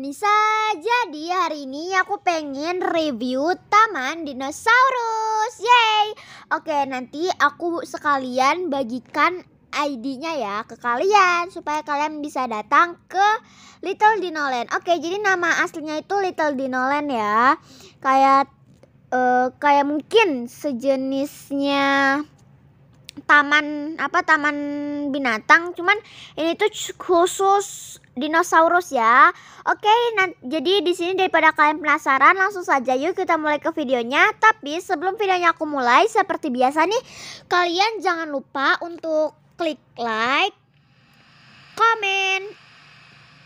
ini saja di hari ini aku pengen review Taman Dinosaurus. Yeay. Oke, nanti aku sekalian bagikan ID-nya ya ke kalian supaya kalian bisa datang ke Little Dinoland. Oke, jadi nama aslinya itu Little Dinoland ya. Kayak uh, kayak mungkin sejenisnya taman apa taman binatang cuman ini tuh khusus dinosaurus ya oke nah, jadi di sini daripada kalian penasaran langsung saja yuk kita mulai ke videonya tapi sebelum videonya aku mulai seperti biasa nih kalian jangan lupa untuk klik like comment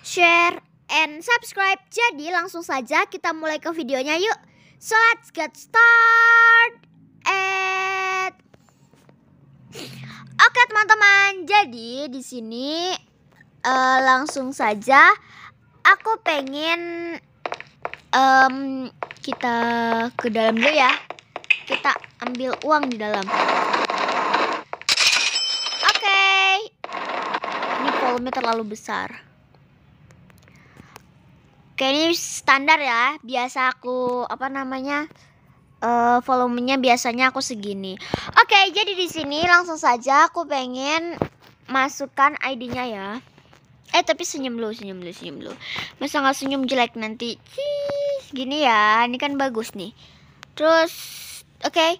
share and subscribe jadi langsung saja kita mulai ke videonya yuk so let's get start Jadi di sini uh, langsung saja aku pengen um, kita ke dalam dulu ya. Kita ambil uang di dalam. Oke. Okay. Ini volume terlalu besar. Oke, ini standar ya. Biasa aku apa namanya? uh, volumenya biasanya aku segini. Oke, jadi di sini langsung saja aku pengen masukkan ID-nya ya. Eh tapi senyum lu, senyum lu, senyum lu. Masa nggak senyum jelek nanti. Cis, gini ya. Ini kan bagus nih. Terus oke. Okay.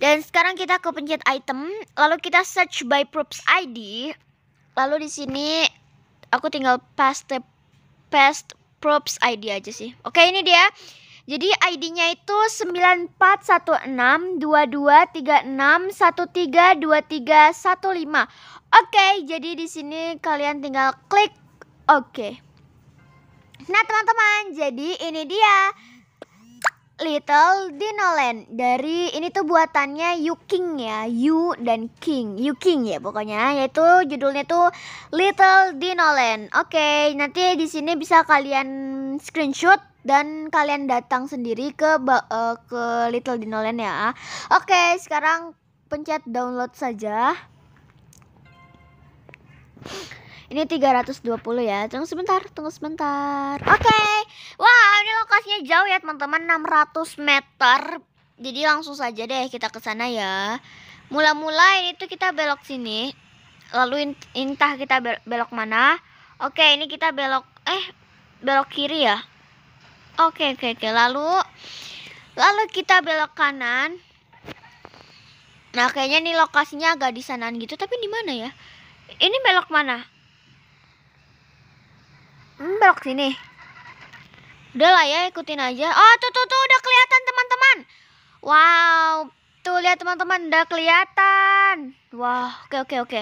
Dan sekarang kita ke pencet item, lalu kita search by props ID. Lalu di sini aku tinggal paste paste props ID aja sih. Oke, okay, ini dia. Jadi ID-nya itu 94162236132315. Oke, jadi di sini kalian tinggal klik oke. Nah, teman-teman, jadi ini dia Little Dinoland dari ini tuh buatannya Yu King ya, Yu dan King, Yu King ya pokoknya, yaitu judulnya tuh Little Dinoland. Oke, okay, nanti di sini bisa kalian screenshot dan kalian datang sendiri ke uh, ke Little Dinoland ya. Oke, sekarang pencet download saja. Ini 320 ya. Tunggu sebentar, tunggu sebentar. Oke. Wah, ini lokasinya jauh ya, teman-teman, 600 meter. Jadi langsung saja deh kita ke sana ya. Mula-mula ini tuh kita belok sini. Lalu entah kita belok mana. Oke, ini kita belok eh belok kiri ya Oke, oke, oke. Lalu lalu kita belok kanan. Nah, kayaknya ini lokasinya agak di sanaan gitu, tapi di mana ya? Ini belok mana? Hmm, belok sini. Udah lah ya, ikutin aja. Oh, tuh tuh tuh udah kelihatan teman-teman. Wow, tuh lihat teman-teman udah kelihatan. Wah, wow, oke oke oke.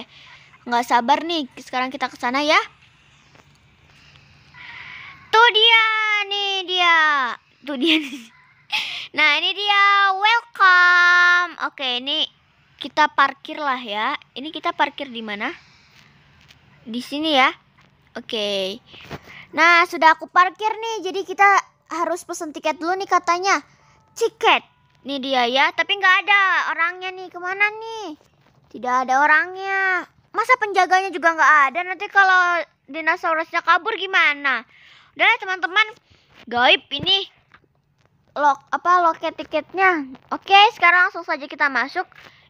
Nggak sabar nih, sekarang kita ke sana ya. Tuh dia nih dia. Tuh dia nih. Nah, ini dia. Welcome. Oke, ini kita parkir lah ya. Ini kita parkir di mana? Di sini ya. Oke. Nah, sudah aku parkir nih. Jadi kita harus pesen tiket dulu nih katanya. Tiket. Nih dia ya, tapi nggak ada orangnya nih. Kemana nih? Tidak ada orangnya. Masa penjaganya juga nggak ada? Nanti kalau dinosaurusnya kabur gimana? udah teman-teman gaib ini lok apa loket tiketnya oke sekarang langsung saja kita masuk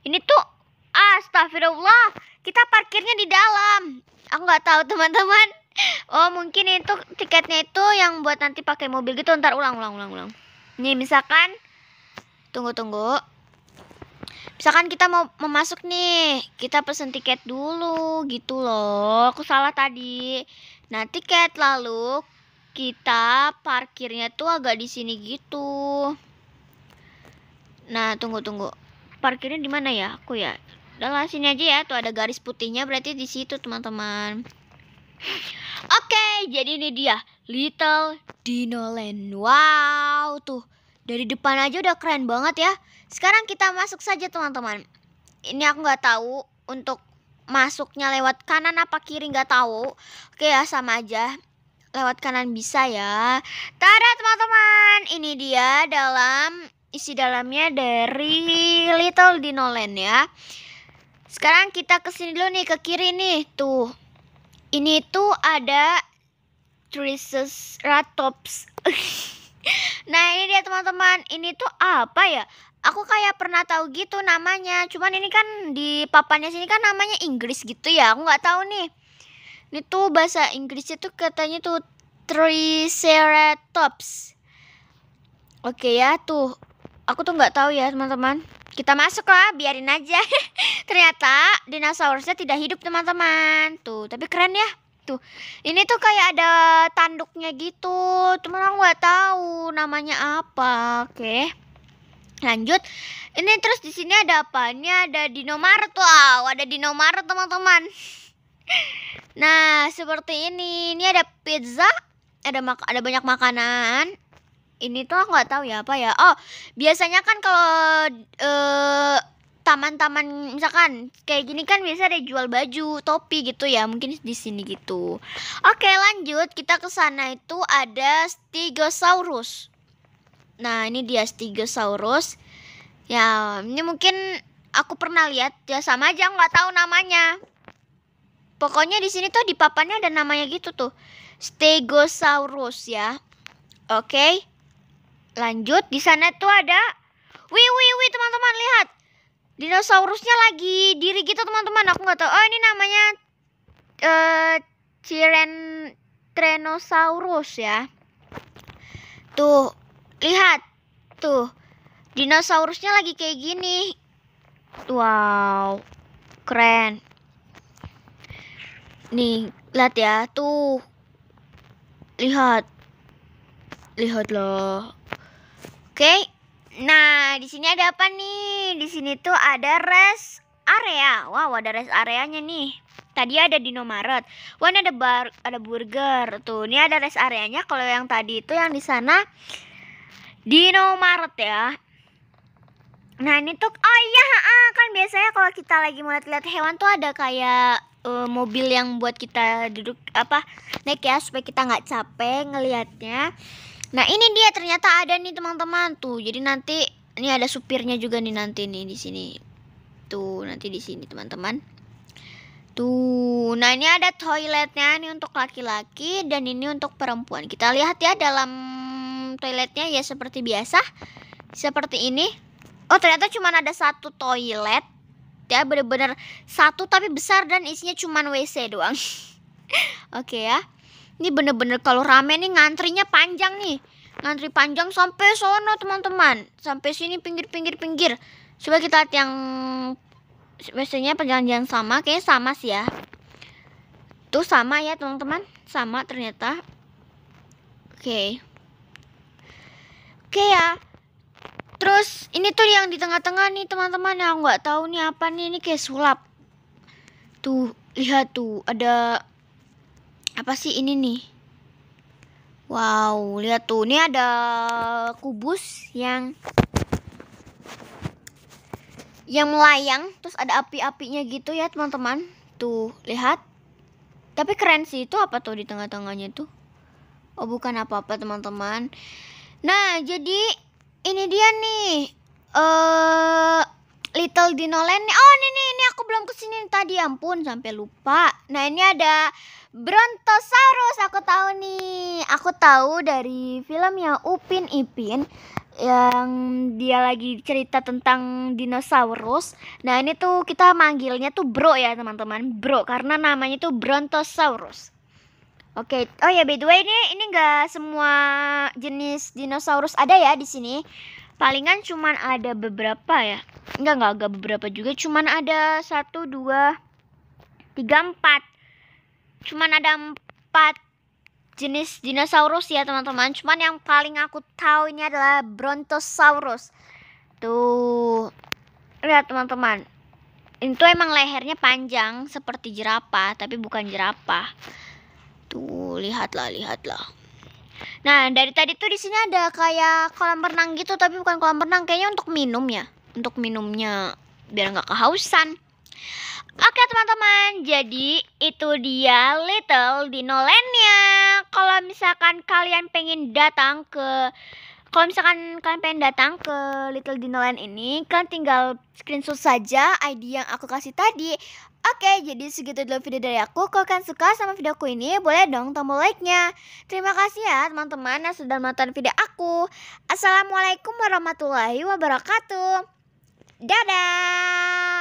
ini tuh astagfirullah kita parkirnya di dalam aku nggak tahu teman-teman oh mungkin itu tiketnya itu yang buat nanti pakai mobil gitu ntar ulang ulang ulang ulang ini misalkan tunggu tunggu misalkan kita mau memasuk nih kita pesen tiket dulu gitu loh aku salah tadi nah tiket lalu kita parkirnya tuh agak di sini gitu. Nah, tunggu tunggu. Parkirnya di mana ya? Aku ya. Udahlah sini aja ya. Tuh ada garis putihnya berarti di situ, teman-teman. Oke, jadi ini dia Little Dino Land. Wow, tuh. Dari depan aja udah keren banget ya. Sekarang kita masuk saja, teman-teman. Ini aku nggak tahu untuk masuknya lewat kanan apa kiri nggak tahu. Oke okay, ya, sama aja lewat kanan bisa ya. Tada teman-teman, ini dia dalam isi dalamnya dari Little Dinoland ya. Sekarang kita ke sini dulu nih ke kiri nih tuh. Ini tuh ada Ratops. nah ini dia teman-teman, ini tuh apa ya? aku kayak pernah tahu gitu namanya cuman ini kan di papannya sini kan namanya Inggris gitu ya aku nggak tahu nih ini tuh bahasa Inggrisnya tuh katanya tuh triceratops oke ya tuh aku tuh nggak tahu ya teman-teman kita masuk lah biarin aja ternyata dinosaurusnya tidak hidup teman-teman tuh tapi keren ya tuh ini tuh kayak ada tanduknya gitu teman aku nggak tahu namanya apa oke lanjut ini terus di sini ada apa ini ada dinomaret wow ada dinomaret teman-teman Nah, seperti ini. Ini ada pizza, ada mak ada banyak makanan. Ini tuh aku nggak tahu ya apa ya. Oh, biasanya kan kalau uh, taman-taman misalkan kayak gini kan biasa ada jual baju, topi gitu ya, mungkin di sini gitu. Oke, lanjut kita ke sana itu ada Stegosaurus. Nah, ini dia Stegosaurus. Ya, ini mungkin aku pernah lihat ya sama aja nggak tahu namanya. Pokoknya di sini tuh di papannya ada namanya gitu tuh. Stegosaurus ya. Oke. Okay. Lanjut di sana tuh ada Wih wih wih teman-teman lihat. Dinosaurusnya lagi diri gitu teman-teman. Aku nggak tahu. Oh ini namanya uh, eh, Ciren Trenosaurus ya. Tuh, lihat. Tuh. Dinosaurusnya lagi kayak gini. Wow. Keren. Nih, lihat ya, tuh. Lihat. Lihat loh. Oke. Nah, di sini ada apa nih? Di sini tuh ada rest area. Wow, ada rest areanya nih. Tadi ada Dinomaret. Wah, ada bar, ada burger. Tuh, ini ada rest areanya. Kalau yang tadi itu yang di sana Dinomaret ya. Nah, ini tuh oh iya, ah, kan biasanya kalau kita lagi mau lihat-lihat hewan tuh ada kayak uh, mobil yang buat kita duduk apa naik ya supaya kita nggak capek ngelihatnya nah ini dia ternyata ada nih teman-teman tuh jadi nanti ini ada supirnya juga nih nanti nih di sini tuh nanti di sini teman-teman tuh nah ini ada toiletnya ini untuk laki-laki dan ini untuk perempuan kita lihat ya dalam toiletnya ya seperti biasa seperti ini oh ternyata cuma ada satu toilet ya bener-bener satu tapi besar dan isinya cuma WC doang oke okay, ya ini bener-bener kalau rame nih ngantrinya panjang nih ngantri panjang sampai sono teman-teman sampai sini pinggir-pinggir pinggir coba kita lihat yang WC-nya perjalanan sama kayak sama sih ya tuh sama ya teman-teman sama ternyata oke okay. oke okay, ya Terus ini tuh yang di tengah-tengah nih teman-teman yang nggak tahu nih apa nih ini kayak sulap. Tuh lihat tuh ada apa sih ini nih? Wow lihat tuh ini ada kubus yang yang melayang terus ada api-apinya gitu ya teman-teman tuh lihat tapi keren sih itu apa tuh di tengah-tengahnya tuh oh bukan apa-apa teman-teman nah jadi ini dia nih eh uh, Little Dino Land. Oh, ini nih, ini aku belum kesini tadi. Ampun, sampai lupa. Nah, ini ada Brontosaurus. Aku tahu nih. Aku tahu dari filmnya Upin Ipin yang dia lagi cerita tentang dinosaurus. Nah, ini tuh kita manggilnya tuh Bro ya, teman-teman. Bro karena namanya tuh Brontosaurus. Oke, okay. oh ya by the way ini ini enggak semua jenis dinosaurus ada ya di sini. Palingan cuman ada beberapa ya. Enggak enggak agak beberapa juga, cuman ada 1 2 3 4. Cuman ada 4 jenis dinosaurus ya, teman-teman. Cuman yang paling aku tahu ini adalah Brontosaurus. Tuh. Lihat, teman-teman. Itu emang lehernya panjang seperti jerapah, tapi bukan jerapah. Tuh, lihatlah, lihatlah. Nah, dari tadi tuh di sini ada kayak kolam renang gitu, tapi bukan kolam renang, kayaknya untuk minum ya. Untuk minumnya biar nggak kehausan. Oke teman-teman, jadi itu dia Little Dino Landnya. Kalau misalkan kalian pengen datang ke kalau misalkan kalian pengen datang ke Little Dino Land ini, kalian tinggal screenshot saja ID yang aku kasih tadi Oke, jadi segitu dulu video dari aku. Kalau kalian suka sama videoku ini, boleh dong tombol like-nya. Terima kasih ya teman-teman yang sudah menonton video aku. Assalamualaikum warahmatullahi wabarakatuh. Dadah!